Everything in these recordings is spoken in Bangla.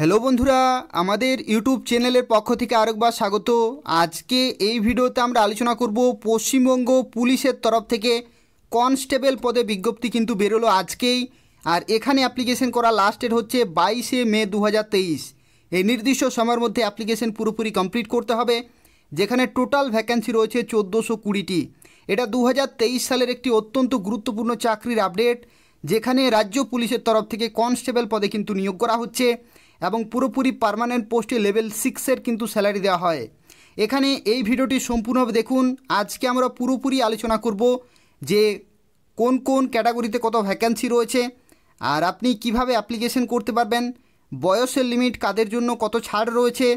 হ্যালো বন্ধুরা আমাদের ইউটিউব চ্যানেলের পক্ষ থেকে আরেকবার স্বাগত আজকে এই ভিডিওতে আমরা আলোচনা করব পশ্চিমবঙ্গ পুলিশের তরফ থেকে কনস্টেবল পদে বিজ্ঞপ্তি কিন্তু বেরোলো আজকেই আর এখানে অ্যাপ্লিকেশন করা লাস্টের হচ্ছে বাইশে মে দু এই নির্দিষ্ট সময়ের মধ্যে অ্যাপ্লিকেশন পুরোপুরি কমপ্লিট করতে হবে যেখানে টোটাল ভ্যাকান্সি রয়েছে চোদ্দোশো কুড়িটি এটা দু সালের একটি অত্যন্ত গুরুত্বপূর্ণ চাকরির আপডেট যেখানে রাজ্য পুলিশের তরফ থেকে কনস্টেবল পদে কিন্তু নিয়োগ করা হচ্ছে এবং পুরোপুরি পারমানেন্ট পোস্টে লেভেল সিক্সের কিন্তু স্যালারি দেওয়া হয় এখানে এই ভিডিওটি সম্পূর্ণভাবে দেখুন আজকে আমরা পুরোপুরি আলোচনা করব যে কোন কোন ক্যাটাগরিতে কত ভ্যাকেন্সি রয়েছে আর আপনি কিভাবে অ্যাপ্লিকেশন করতে পারবেন বয়সের লিমিট কাদের জন্য কত ছাড় রয়েছে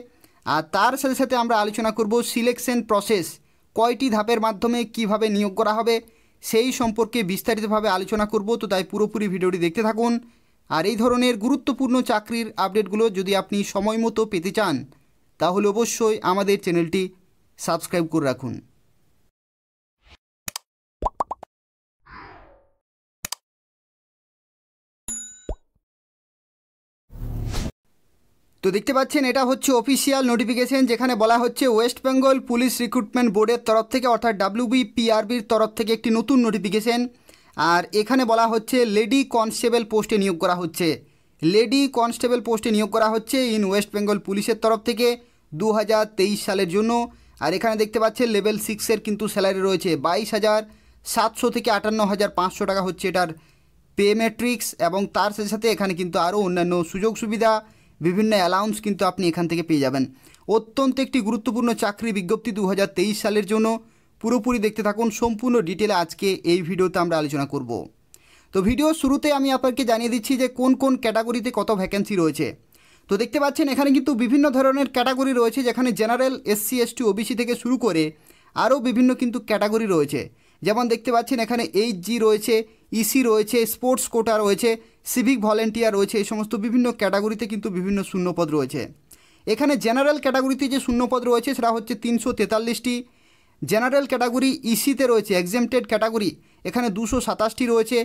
আর তার সাথে সাথে আমরা আলোচনা করব সিলেকশন প্রসেস কয়টি ধাপের মাধ্যমে কিভাবে নিয়োগ করা হবে সেই সম্পর্কে বিস্তারিতভাবে আলোচনা করব তো তাই পুরোপুরি ভিডিওটি দেখতে থাকুন আর এই ধরনের গুরুত্বপূর্ণ চাকরির আপডেটগুলো যদি আপনি সময় মতো পেতে চান তাহলে অবশ্যই আমাদের চ্যানেলটি সাবস্ক্রাইব করে রাখুন তো দেখতে পাচ্ছেন এটা হচ্ছে অফিসিয়াল নোটিফিকেশন যেখানে বলা হচ্ছে ওয়েস্ট বেঙ্গল পুলিশ রিক্রুটমেন্ট বোর্ডের তরফ থেকে অর্থাৎ পিআরবির তরফ থেকে একটি নতুন নোটিফিকেশন আর এখানে বলা হচ্ছে লেডি কনস্টেবল পোস্টে নিয়োগ করা হচ্ছে লেডি কনস্টেবল পোস্টে নিয়োগ করা হচ্ছে ইন ওয়েস্ট বেঙ্গল পুলিশের তরফ থেকে দু সালের জন্য আর এখানে দেখতে পাচ্ছেন লেভেল সিক্সের কিন্তু স্যালারি রয়েছে বাইশ হাজার সাতশো থেকে আটান্ন হাজার পাঁচশো টাকা হচ্ছে এটার পে ম্যাট্রিক্স এবং তার সাথে সাথে এখানে কিন্তু আরও অন্যান্য সুযোগ সুবিধা বিভিন্ন অ্যালাউন্স কিন্তু আপনি এখান থেকে পেয়ে যাবেন অত্যন্ত একটি গুরুত্বপূর্ণ চাকরি বিজ্ঞপ্তি দু সালের জন্য পুরোপুরি দেখতে থাকুন সম্পূর্ণ ডিটেলে আজকে এই ভিডিওতে আমরা আলোচনা করব তো ভিডিও শুরুতে আমি আপনাকে জানিয়ে দিচ্ছি যে কোন কোন ক্যাটাগরিতে কত ভ্যাকেন্সি রয়েছে তো দেখতে পাচ্ছেন এখানে কিন্তু বিভিন্ন ধরনের ক্যাটাগরি রয়েছে যেখানে জেনারেল এসসি এসটি ওবিসি থেকে শুরু করে আরও বিভিন্ন কিন্তু ক্যাটাগরি রয়েছে যেমন দেখতে পাচ্ছেন এখানে এইচ জি রয়েছে ইসি e রয়েছে স্পোর্টস কোটা রয়েছে সিভিক ভলেন্টিয়ার রয়েছে এই সমস্ত বিভিন্ন ক্যাটাগরিতে কিন্তু বিভিন্ন শূন্যপদ রয়েছে এখানে জেনারেল ক্যাটাগরিতে যে শূন্যপদ রয়েছে সেটা হচ্ছে তিনশো তেতাল্লিশটি জেনারেল ক্যাটাগরি ইসিতে রয়েছে এক্সেমটেড ক্যাটাগরি এখানে দুশো সাতাশটি রয়েছে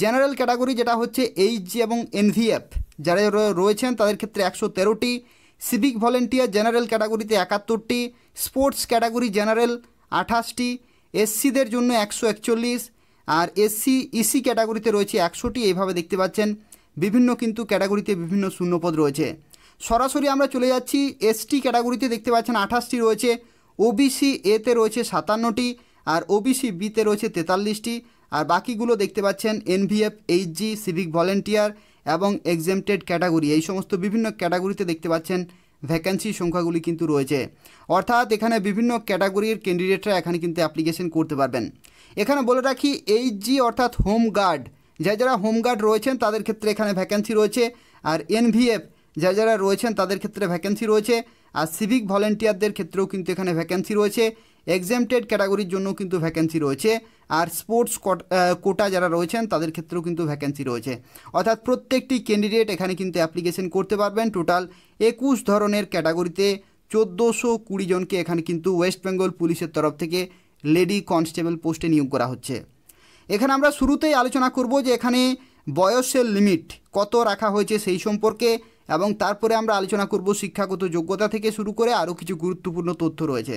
জেনারেল ক্যাটাগরি যেটা হচ্ছে এইচ এবং এনভিএফ যারা রয়েছেন তাদের ক্ষেত্রে একশো তেরোটি সিভিক ভলেন্টিয়ার জেনারেল ক্যাটাগরিতে একাত্তরটি স্পোর্টস ক্যাটাগরি জেনারেল আঠাশটি এসসিদের জন্য একশো একচল্লিশ আর এসসি ইসি ক্যাটাগরিতে রয়েছে একশোটি এইভাবে দেখতে পাচ্ছেন বিভিন্ন কিন্তু ক্যাটাগরিতে বিভিন্ন শূন্যপদ রয়েছে সরাসরি আমরা চলে যাচ্ছি এসটি ক্যাটাগরিতে দেখতে পাচ্ছেন আঠাশটি রয়েছে ওবিসি এতে রয়েছে সাতান্নটি আর ওবিসি বিতে রয়েছে তেতাল্লিশটি আর বাকিগুলো দেখতে পাচ্ছেন এনভিএফ এইচজি সিভিক ভলেন্টিয়ার এবং এক্সেমটেড ক্যাটাগরি এই সমস্ত বিভিন্ন ক্যাটাগরিতে দেখতে পাচ্ছেন ভ্যাকান্সি সংখ্যাগুলি কিন্তু রয়েছে অর্থাৎ এখানে বিভিন্ন ক্যাটাগরির ক্যান্ডিডেটরা এখানে কিন্তু অ্যাপ্লিকেশন করতে পারবেন এখানে বলে রাখি এইচজি অর্থাৎ হোম গার্ড যা যারা হোমগার্ড রয়েছেন তাদের ক্ষেত্রে এখানে ভ্যাকান্সি রয়েছে আর এনভিএফ যা যারা রয়েছেন তাদের ক্ষেত্রে ভ্যাকেন্সি রয়েছে আর সিভিক ভলেন্টিয়ারদের ক্ষেত্রেও কিন্তু এখানে ভ্যাকেন্সি রয়েছে এক্সামটেড ক্যাটাগরির জন্য কিন্তু ভ্যাকেন্সি রয়েছে আর স্পোর্টস কোটা যারা রয়েছেন তাদের ক্ষেত্রেও কিন্তু ভ্যাকেন্সি রয়েছে অর্থাৎ প্রত্যেকটি ক্যান্ডিডেট এখানে কিন্তু অ্যাপ্লিকেশন করতে পারবেন টোটাল একুশ ধরনের ক্যাটাগরিতে চোদ্দোশো কুড়ি জনকে এখানে কিন্তু ওয়েস্ট বেঙ্গল পুলিশের তরফ থেকে লেডি কনস্টেবল পোস্টে নিয়োগ করা হচ্ছে এখানে আমরা শুরুতেই আলোচনা করব যে এখানে বয়সের লিমিট কত রাখা হয়েছে সেই সম্পর্কে এবং তারপরে আমরা আলোচনা করব শিক্ষাগত যোগ্যতা থেকে শুরু করে আরও কিছু গুরুত্বপূর্ণ তথ্য রয়েছে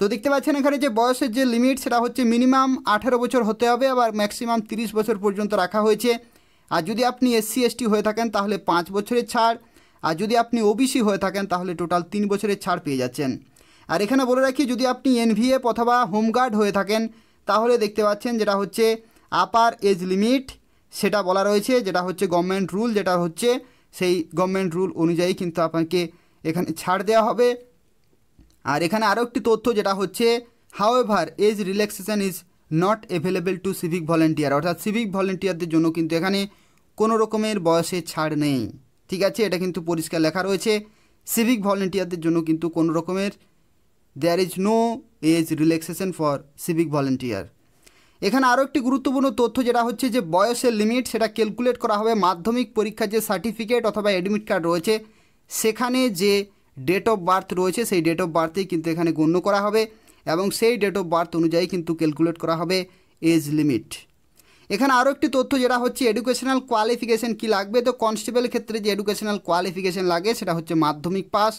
তো দেখতে পাচ্ছেন এখানে যে বয়সের যে লিমিট সেটা হচ্ছে মিনিমাম আঠারো বছর হতে হবে আবার ম্যাক্সিমাম তিরিশ বছর পর্যন্ত রাখা হয়েছে আর যদি আপনি এসসি এসটি হয়ে থাকেন তাহলে পাঁচ বছরের ছাড় আর যদি আপনি ওবিসি হয়ে থাকেন তাহলে টোটাল তিন বছরের ছাড় পেয়ে যাচ্ছেন আর এখানে বলে রাখি যদি আপনি এনভিএফ অথবা হোমগার্ড হয়ে থাকেন তাহলে দেখতে পাচ্ছেন যেটা হচ্ছে আপার এজ লিমিট সেটা বলা রয়েছে যেটা হচ্ছে গভর্নমেন্ট রুল যেটা হচ্ছে সেই গভর্নমেন্ট রুল অনুযায়ী কিন্তু আপনাকে এখানে ছাড় দেওয়া হবে আর এখানে আরও একটি তথ্য যেটা হচ্ছে however age relaxation is not available to civic volunteer অর্থাৎ সিভিক ভলেন্টিয়ারদের জন্য কিন্তু এখানে কোনো রকমের বয়সে ছাড় নেই ঠিক আছে এটা কিন্তু পরিষ্কার লেখা রয়েছে সিভিক ভলেন্টিয়ারদের জন্য কিন্তু কোনো রকমের there is no age relaxation for civic volunteer এখানে আরও একটি গুরুত্বপূর্ণ তথ্য যেটা হচ্ছে যে বয়সের লিমিট সেটা ক্যালকুলেট করা হবে মাধ্যমিক পরীক্ষার যে সার্টিফিকেট অথবা অ্যাডমিট কার্ড রয়েছে সেখানে যে ডেট অফ বার্থ রয়েছে সেই ডেট অফ বার্থেই কিন্তু এখানে গণ্য করা হবে এবং সেই ডেট অফ বার্থ অনুযায়ী কিন্তু ক্যালকুলেট করা হবে এজ লিমিট এখানে আরও একটি তথ্য যেটা হচ্ছে এডুকেশনাল কোয়ালিফিকেশান কী লাগবে তো কনস্টেবল ক্ষেত্রে যে এডুকেশনাল কোয়ালিফিকেশান লাগে সেটা হচ্ছে মাধ্যমিক পাস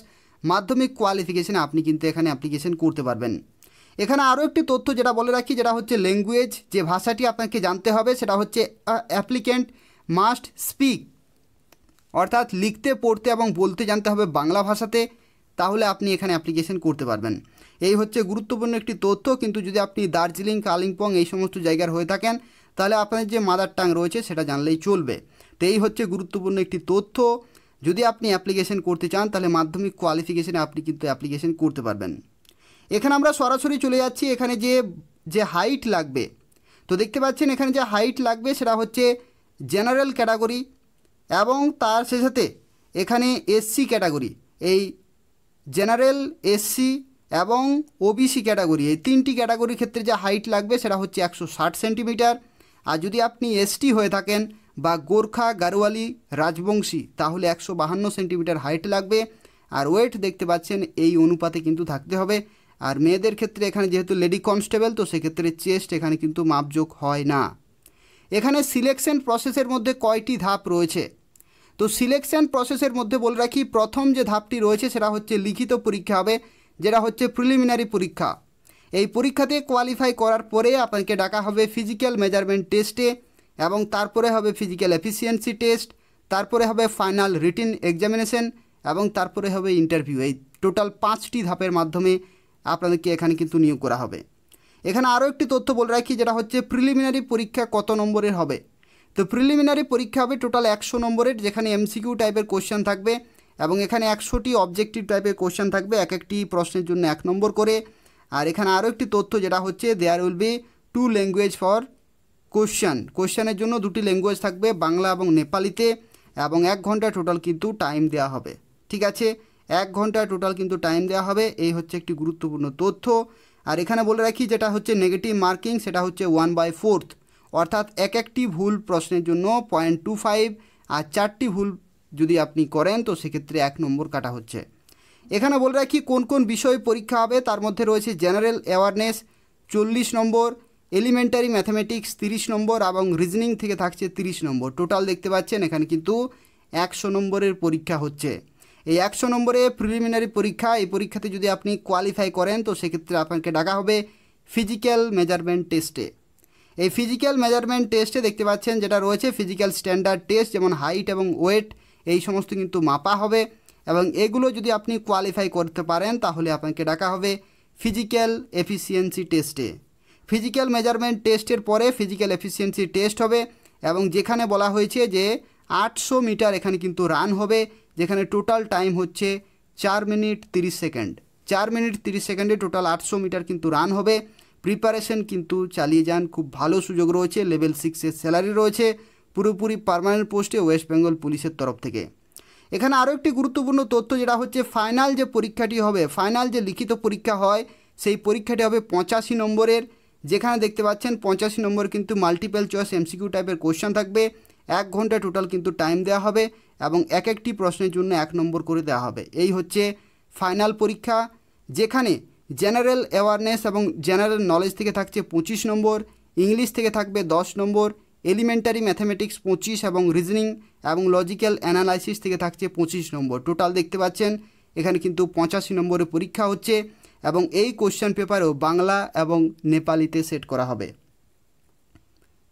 মাধ্যমিক কোয়ালিফিকেশানে আপনি কিন্তু এখানে অ্যাপ্লিকেশান করতে পারবেন এখানে আরও একটি তথ্য যেটা বলে রাখি যেটা হচ্ছে ল্যাঙ্গুয়েজ যে ভাষাটি আপনাকে জানতে হবে সেটা হচ্ছে অ্যাপ্লিক্যান্ট মাস্ট স্পিক অর্থাৎ লিখতে পড়তে এবং বলতে জানতে হবে বাংলা ভাষাতে তাহলে আপনি এখানে অ্যাপ্লিকেশন করতে পারবেন এই হচ্ছে গুরুত্বপূর্ণ একটি তথ্য কিন্তু যদি আপনি দার্জিলিং কালিম্পং এই সমস্ত জায়গার হয়ে থাকেন তাহলে আপনার যে মাদার টাং রয়েছে সেটা জানলেই চলবে তো এই হচ্ছে গুরুত্বপূর্ণ একটি তথ্য যদি আপনি অ্যাপ্লিকেশন করতে চান তাহলে মাধ্যমিক কোয়ালিফিকেশানে আপনি কিন্তু অ্যাপ্লিকেশন করতে পারবেন এখানে আমরা সরাসরি চলে যাচ্ছি এখানে যে যে হাইট লাগবে তো দেখতে পাচ্ছেন এখানে যে হাইট লাগবে সেটা হচ্ছে জেনারেল ক্যাটাগরি এবং তার সাথে এখানে এসসি ক্যাটাগরি এই জেনারেল এসসি এবং ওবিসি ক্যাটাগরি এই তিনটি ক্যাটাগরির ক্ষেত্রে যে হাইট লাগবে সেটা হচ্ছে একশো ষাট সেন্টিমিটার আর যদি আপনি এসটি হয়ে থাকেন বা গোর্খা গারোয়ালি রাজবংশী তাহলে একশো বাহান্ন সেন্টিমিটার হাইট লাগবে আর ওয়েট দেখতে পাচ্ছেন এই অনুপাতে কিন্তু থাকতে হবে আর মেয়েদের ক্ষেত্রে এখানে যেহেতু লেডি কনস্টেবল তো সেক্ষেত্রে চেস্ট এখানে কিন্তু মাপযোগ হয় না এখানে সিলেকশন প্রসেসের মধ্যে কয়টি ধাপ রয়েছে তো সিলেকশন প্রসেসের মধ্যে বলে রাখি প্রথম যে ধাপটি রয়েছে সেটা হচ্ছে লিখিত পরীক্ষা হবে যেটা হচ্ছে প্রিলিমিনারি পরীক্ষা এই পরীক্ষাতে কোয়ালিফাই করার পরে আপনাকে ডাকা হবে ফিজিক্যাল মেজারমেন্ট টেস্টে এবং তারপরে হবে ফিজিক্যাল এফিসিয়েন্সি টেস্ট তারপরে হবে ফাইনাল রিটিন এক্সামিনেশন এবং তারপরে হবে ইন্টারভিউ এই টোটাল পাঁচটি ধাপের মাধ্যমে আপনাদেরকে এখানে কিন্তু নিয়োগ করা হবে এখানে আরও একটি তথ্য বলে রাখি যেটা হচ্ছে প্রিলিমিনারি পরীক্ষা কত নম্বরের হবে তো প্রিলিমিনারি পরীক্ষা হবে টোটাল একশো নম্বরের যেখানে এমসিকিউ টাইপের কোশ্চেন থাকবে এবং এখানে একশোটি অবজেক্টিভ টাইপের কোশ্চেন থাকবে এক একটি প্রশ্নের জন্য এক নম্বর করে আর এখানে আরও একটি তথ্য যেটা হচ্ছে there will be two language for question কোশ্চেনের জন্য দুটি ল্যাঙ্গুয়েজ থাকবে বাংলা এবং নেপালিতে এবং এক ঘন্টা টোটাল কিন্তু টাইম দেওয়া হবে ঠিক আছে এক ঘন্টা টোটাল কিন্তু টাইম দেওয়া হবে এই হচ্ছে একটি গুরুত্বপূর্ণ তথ্য আর এখানে বলে রাখি যেটা হচ্ছে নেগেটিভ মার্কিং সেটা হচ্ছে ওয়ান বাই ফোর্থ অর্থাৎ এক একটি ভুল প্রশ্নের জন্য পয়েন্ট টু ফাইভ আর চারটি ভুল যদি আপনি করেন তো সেক্ষেত্রে এক নম্বর কাটা হচ্ছে এখানে বলে রাখি কোন কোন বিষয় পরীক্ষা হবে তার মধ্যে রয়েছে জেনারেল অ্যাওয়ারনেস চল্লিশ নম্বর এলিমেন্টারি ম্যাথামেটিক্স তিরিশ নম্বর এবং রিজনিং থেকে থাকছে তিরিশ নম্বর টোটাল দেখতে পাচ্ছেন এখানে কিন্তু একশো নম্বরের পরীক্ষা হচ্ছে এই একশো নম্বরে প্রিলিমিনারি পরীক্ষা এই পরীক্ষাতে যদি আপনি কোয়ালিফাই করেন তো সেক্ষেত্রে আপনাকে ডাকা হবে ফিজিক্যাল মেজারমেন্ট টেস্টে এই ফিজিক্যাল মেজারমেন্ট টেস্টে দেখতে পাচ্ছেন যেটা রয়েছে ফিজিক্যাল স্ট্যান্ডার্ড টেস্ট যেমন হাইট এবং ওয়েট এই সমস্ত কিন্তু মাপা হবে এবং এগুলো যদি আপনি কোয়ালিফাই করতে পারেন তাহলে আপনাকে ডাকা হবে ফিজিক্যাল এফিসিয়েন্সি টেস্টে ফিজিক্যাল মেজারমেন্ট টেস্টের পরে ফিজিক্যাল এফিসিয়েন্সি টেস্ট হবে এবং যেখানে বলা হয়েছে যে আটশো মিটার এখানে কিন্তু রান হবে যেখানে টোটাল টাইম হচ্ছে চার মিনিট তিরিশ সেকেন্ড চার মিনিট তিরিশ সেকেন্ডে টোটাল আটশো মিটার কিন্তু রান হবে প্রিপারেশন কিন্তু চালিয়ে যান খুব ভালো সুযোগ রয়েছে লেভেল সিক্সের স্যালারি রয়েছে পুরোপুরি পারমানেন্ট পোস্টে ওয়েস্ট বেঙ্গল পুলিশের তরফ থেকে এখানে আরও একটি গুরুত্বপূর্ণ তথ্য যেটা হচ্ছে ফাইনাল যে পরীক্ষাটি হবে ফাইনাল যে লিখিত পরীক্ষা হয় সেই পরীক্ষাটি হবে পঁচাশি নম্বরের যেখানে দেখতে পাচ্ছেন পঁচাশি নম্বর কিন্তু মাল্টিপ্যাল চয়েস এমসিকিউ টাইপের কোশ্চেন থাকবে এক ঘন্টা টোটাল কিন্তু টাইম দেওয়া হবে এবং এক একটি প্রশ্নের জন্য এক নম্বর করে দেওয়া হবে এই হচ্ছে ফাইনাল পরীক্ষা যেখানে জেনারেল অ্যাওয়ারনেস এবং জেনারেল নলেজ থেকে থাকছে পঁচিশ নম্বর ইংলিশ থেকে থাকবে দশ নম্বর এলিমেন্টারি ম্যাথামেটিক্স পঁচিশ এবং রিজনিং এবং লজিক্যাল অ্যানালাইসিস থেকে থাকছে পঁচিশ নম্বর টোটাল দেখতে পাচ্ছেন এখানে কিন্তু পঁচাশি নম্বরের পরীক্ষা হচ্ছে এবং এই কোশ্চেন পেপারও বাংলা এবং নেপালিতে সেট করা হবে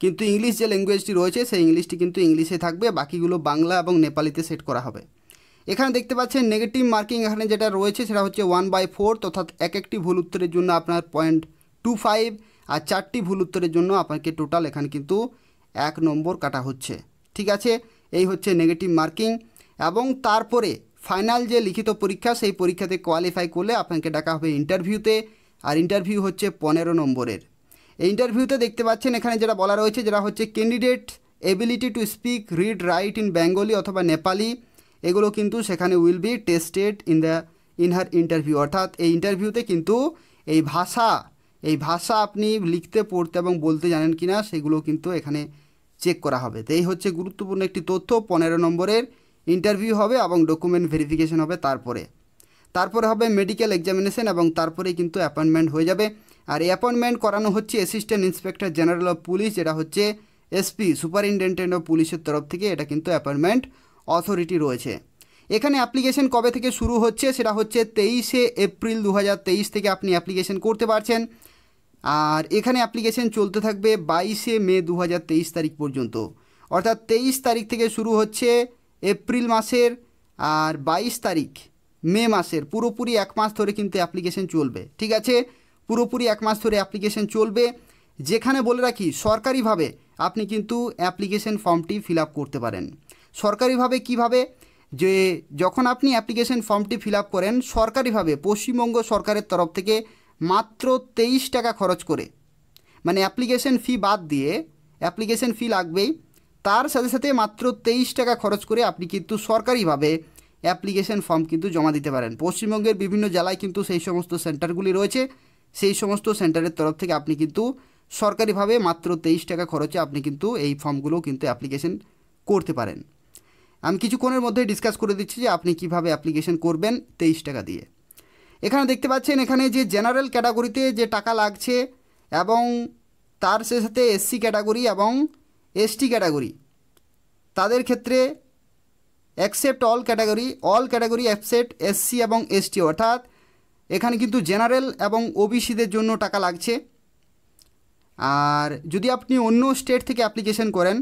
কিন্তু ইংলিশ যে ল্যাঙ্গুয়েজটি রয়েছে সেই ইংলিশটি কিন্তু ইংলিশে থাকবে বাকিগুলো বাংলা এবং নেপালিতে সেট করা হবে এখানে দেখতে পাচ্ছেন নেগেটিভ মার্কিং এখানে যেটা রয়েছে সেটা হচ্ছে ওয়ান বাই ফোর অর্থাৎ এক একটি ভুল উত্তরের জন্য আপনার পয়েন্ট টু ফাইভ আর চারটি ভুল উত্তরের জন্য আপনাকে টোটাল এখানে কিন্তু এক নম্বর কাটা হচ্ছে ঠিক আছে এই হচ্ছে নেগেটিভ মার্কিং এবং তারপরে ফাইনাল যে লিখিত পরীক্ষা সেই পরীক্ষাতে কোয়ালিফাই করলে আপনাকে ডাকা হবে ইন্টারভিউতে আর ইন্টারভিউ হচ্ছে পনেরো নম্বরের এই ইন্টারভিউতে দেখতে পাচ্ছেন এখানে যেটা বলা রয়েছে যেটা হচ্ছে candidate ability to speak read write in Bengali অথবা নেপালি এগুলো কিন্তু সেখানে will be tested in the in her interview অর্থাৎ এই ইন্টারভিউতে কিন্তু এই ভাষা এই ভাষা আপনি লিখতে পড়তে এবং বলতে জানেন কি না সেগুলো কিন্তু এখানে চেক করা হবে তো এই হচ্ছে গুরুত্বপূর্ণ একটি তথ্য পনেরো নম্বরের ইন্টারভিউ হবে এবং ডকুমেন্ট ভেরিফিকেশন হবে তারপরে তারপরে হবে মেডিকেল এক্সামিনেশন এবং তারপরে কিন্তু অ্যাপয়েন্টমেন্ট হয়ে যাবে আর অ্যাপয়েন্টমেন্ট করানো হচ্ছে assistant inspector general of police যেটা হচ্ছে এসপি সুপারিনটেন্ডেন্ট অফ পুলিশের তরফ থেকে এটা কিন্তু অ্যাপয়েন্টমেন্ট অথরিটি রয়েছে এখানে অ্যাপ্লিকেশন কবে থেকে শুরু হচ্ছে সেটা হচ্ছে তেইশে এপ্রিল দু থেকে আপনি অ্যাপ্লিকেশন করতে পারছেন আর এখানে অ্যাপ্লিকেশন চলতে থাকবে বাইশে মে দু তারিখ পর্যন্ত অর্থাৎ তেইশ তারিখ থেকে শুরু হচ্ছে এপ্রিল মাসের আর বাইশ তারিখ মে মাসের পুরোপুরি এক মাস ধরে কিন্তু অ্যাপ্লিকেশন চলবে ঠিক আছে পুরোপুরি এক মাস ধরে অ্যাপ্লিকেশন চলবে যেখানে বলে রাখি সরকারিভাবে আপনি কিন্তু অ্যাপ্লিকেশন ফর্মটি ফিল করতে পারেন সরকারিভাবে কিভাবে যে যখন আপনি অ্যাপ্লিকেশন ফর্মটি ফিল করেন সরকারিভাবে পশ্চিমবঙ্গ সরকারের তরফ থেকে মাত্র তেইশ টাকা খরচ করে মানে অ্যাপ্লিকেশন ফি বাদ দিয়ে অ্যাপ্লিকেশন ফি লাগবেই তার সাথে সাথে মাত্র তেইশ টাকা খরচ করে আপনি কিন্তু সরকারিভাবে অ্যাপ্লিকেশন ফর্ম কিন্তু জমা দিতে পারেন পশ্চিমবঙ্গের বিভিন্ন জেলায় কিন্তু সেই সমস্ত সেন্টারগুলি রয়েছে সেই সমস্ত সেন্টারের তরফ থেকে আপনি কিন্তু সরকারিভাবে মাত্র তেইশ টাকা খরচে আপনি কিন্তু এই ফর্মগুলো কিন্তু অ্যাপ্লিকেশন করতে পারেন আমি কিছুক্ষণের মধ্যে ডিসকাস করে দিচ্ছি যে আপনি কিভাবে অ্যাপ্লিকেশন করবেন তেইশ টাকা দিয়ে এখানে দেখতে পাচ্ছেন এখানে যে জেনারেল ক্যাটাগরিতে যে টাকা লাগছে এবং তার সাথে এসসি ক্যাটাগরি এবং এসটি ক্যাটাগরি তাদের ক্ষেত্রে accept all category all category accept SC এবং এসটি অর্থাৎ এখানে কিন্তু জেনারেল এবং ওবিসিদের জন্য টাকা লাগছে আর যদি আপনি অন্য স্টেট থেকে অ্যাপ্লিকেশন করেন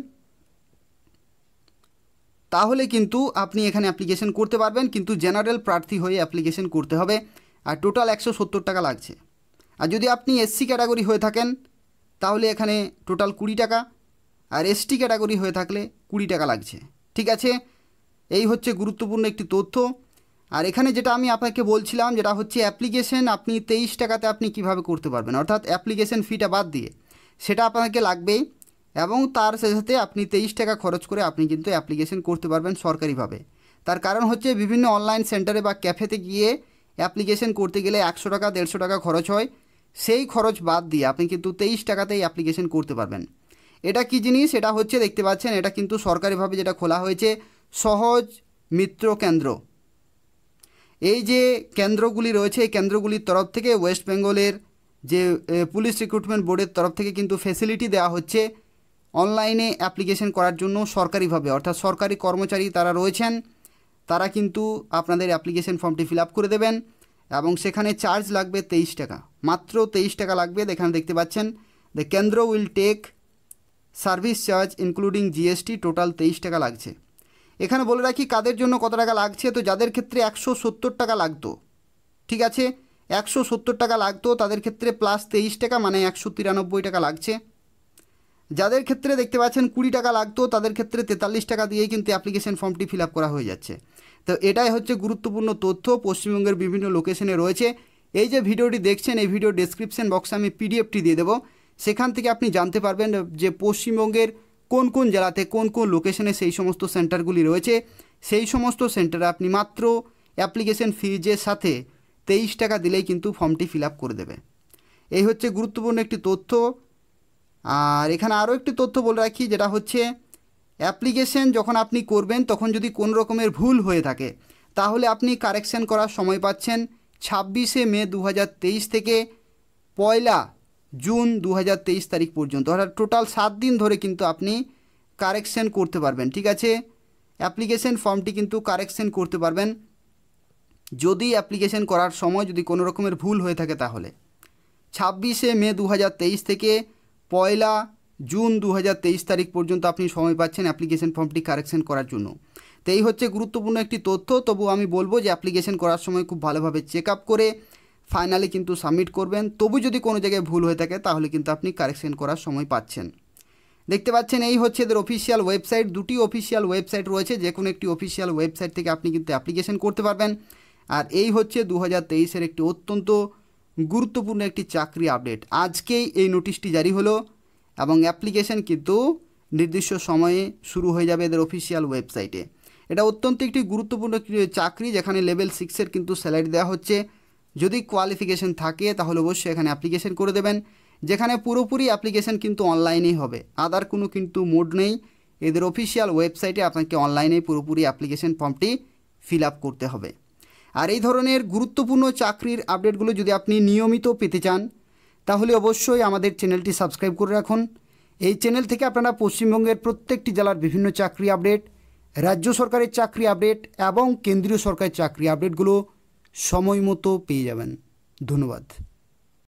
তাহলে কিন্তু আপনি এখানে অ্যাপ্লিকেশন করতে পারবেন কিন্তু জেনারেল প্রার্থী হয়ে অ্যাপ্লিকেশন করতে হবে আর টোটাল একশো সত্তর টাকা লাগছে আর যদি আপনি এসসি ক্যাটাগরি হয়ে থাকেন তাহলে এখানে টোটাল কুড়ি টাকা আর এসটি ক্যাটাগরি হয়ে থাকলে কুড়ি টাকা লাগছে ঠিক আছে এই হচ্ছে গুরুত্বপূর্ণ একটি তথ্য আর এখানে যেটা আমি আপনাকে বলছিলাম যেটা হচ্ছে অ্যাপ্লিকেশন আপনি তেইশ টাকাতে আপনি কিভাবে করতে পারবেন অর্থাৎ অ্যাপ্লিকেশন ফিটা বাদ দিয়ে সেটা আপনাকে লাগবেই এবং তার সাথে আপনি তেইশ টাকা খরচ করে আপনি কিন্তু অ্যাপ্লিকেশন করতে পারবেন সরকারিভাবে তার কারণ হচ্ছে বিভিন্ন অনলাইন সেন্টারে বা ক্যাফেতে গিয়ে অ্যাপ্লিকেশন করতে গেলে একশো টাকা দেড়শো টাকা খরচ হয় সেই খরচ বাদ দিয়ে আপনি কিন্তু তেইশ টাকাতেই অ্যাপ্লিকেশন করতে পারবেন এটা কি জিনিস এটা হচ্ছে দেখতে পাচ্ছেন এটা কিন্তু সরকারিভাবে যেটা খোলা হয়েছে সহজ মিত্র কেন্দ্র এই যে কেন্দ্রগুলি রয়েছে এই কেন্দ্রগুলির তরফ থেকে ওয়েস্ট বেঙ্গলের যে পুলিশ রিক্রুটমেন্ট বোর্ডের তরফ থেকে কিন্তু ফেসিলিটি দেওয়া হচ্ছে অনলাইনে অ্যাপ্লিকেশন করার জন্য সরকারিভাবে অর্থাৎ সরকারি কর্মচারী তারা রয়েছেন তারা কিন্তু আপনাদের অ্যাপ্লিকেশন ফর্মটি ফিল করে দেবেন এবং সেখানে চার্জ লাগবে তেইশ টাকা মাত্র তেইশ টাকা লাগবে এখানে দেখতে পাচ্ছেন দ্য কেন্দ্র will take service charge including GST total তেইশ টাকা লাগছে এখানে বলে রাখি কাদের জন্য কত টাকা লাগছে তো যাদের ক্ষেত্রে একশো সত্তর টাকা লাগতো ঠিক আছে একশো সত্তর টাকা লাগতো তাদের ক্ষেত্রে প্লাস তেইশ টাকা মানে একশো তিরানব্বই টাকা লাগছে যাদের ক্ষেত্রে দেখতে পাচ্ছেন কুড়ি টাকা লাগতো তাদের ক্ষেত্রে তেতাল্লিশ টাকা দিয়েই কিন্তু অ্যাপ্লিকেশন ফর্মটি ফিল করা হয়ে যাচ্ছে তো এটাই হচ্ছে গুরুত্বপূর্ণ তথ্য পশ্চিমবঙ্গের বিভিন্ন লোকেশনে রয়েছে এই যে ভিডিওটি দেখছেন এই ভিডিও ডেসক্রিপশন বক্সে আমি পিডিএফটি দিয়ে দেবো সেখান থেকে আপনি জানতে পারবেন যে পশ্চিমবঙ্গের কোন কোন জেলাতে কোন কোন লোকেশনে সেই সমস্ত সেন্টারগুলি রয়েছে সেই সমস্ত সেন্টারে আপনি মাত্র অ্যাপ্লিকেশন ফিজের সাথে তেইশ টাকা দিলেই কিন্তু ফর্মটি ফিল করে দেবে এই হচ্ছে গুরুত্বপূর্ণ একটি তথ্য আর এখানে আরও একটি তথ্য বলে রাখি যেটা হচ্ছে অ্যাপ্লিকেশন যখন আপনি করবেন তখন যদি কোন রকমের ভুল হয়ে থাকে তাহলে আপনি কারেকশন করার সময় পাচ্ছেন ছাব্বিশে মে দু থেকে পয়লা জুন দু তারিখ পর্যন্ত অর্থাৎ টোটাল সাত দিন ধরে কিন্তু আপনি কারেকশন করতে পারবেন ঠিক আছে অ্যাপ্লিকেশন ফর্মটি কিন্তু কারেকশন করতে পারবেন যদি অ্যাপ্লিকেশন করার সময় যদি কোনো রকমের ভুল হয়ে থাকে তাহলে ছাব্বিশে মে দু থেকে পয়লা জুন দু তারিখ পর্যন্ত আপনি সময় পাচ্ছেন অ্যাপ্লিকেশন ফর্মটি কারেকশন করার জন্য তো এই হচ্ছে গুরুত্বপূর্ণ একটি তথ্য তবু আমি বলবো যে অ্যাপ্লিকেশন করার সময় খুব ভালোভাবে চেক আপ করে ফাইনালি কিন্তু সাবমিট করবেন তবু যদি কোনো জায়গায় ভুল হয়ে থাকে তাহলে কিন্তু আপনি কারেকশন করার সময় পাচ্ছেন দেখতে পাচ্ছেন এই হচ্ছে এদের অফিসিয়াল ওয়েবসাইট দুটি অফিসিয়াল ওয়েবসাইট রয়েছে যে কোনো একটি অফিসিয়াল ওয়েবসাইট থেকে আপনি কিন্তু অ্যাপ্লিকেশন করতে পারবেন আর এই হচ্ছে দু হাজার একটি অত্যন্ত গুরুত্বপূর্ণ একটি চাকরি আপডেট আজকেই এই নোটিশটি জারি হলো এবং অ্যাপ্লিকেশন কিন্তু নির্দিষ্ট সময়ে শুরু হয়ে যাবে এদের অফিসিয়াল ওয়েবসাইটে এটা অত্যন্ত একটি গুরুত্বপূর্ণ চাকরি যেখানে লেভেল সিক্সের কিন্তু স্যালারি দেওয়া হচ্ছে যদি কোয়ালিফিকেশন থাকে তাহলে অবশ্যই এখানে অ্যাপ্লিকেশন করে দেবেন যেখানে পুরোপুরি অ্যাপ্লিকেশন কিন্তু অনলাইনেই হবে আদার কোনো কিন্তু মোড নেই এদের অফিসিয়াল ওয়েবসাইটে আপনাকে অনলাইনে পুরোপুরি অ্যাপ্লিকেশন ফর্মটি ফিল আপ করতে হবে আর এই ধরনের গুরুত্বপূর্ণ চাকরির আপডেটগুলো যদি আপনি নিয়মিত পেতে চান তাহলে অবশ্যই আমাদের চ্যানেলটি সাবস্ক্রাইব করে রাখুন এই চ্যানেল থেকে আপনারা পশ্চিমবঙ্গের প্রত্যেকটি জেলার বিভিন্ন চাকরি আপডেট রাজ্য সরকারের চাকরি আপডেট এবং কেন্দ্রীয় সরকারের চাকরি আপডেটগুলো সময় মতো পেয়ে যাবেন ধন্যবাদ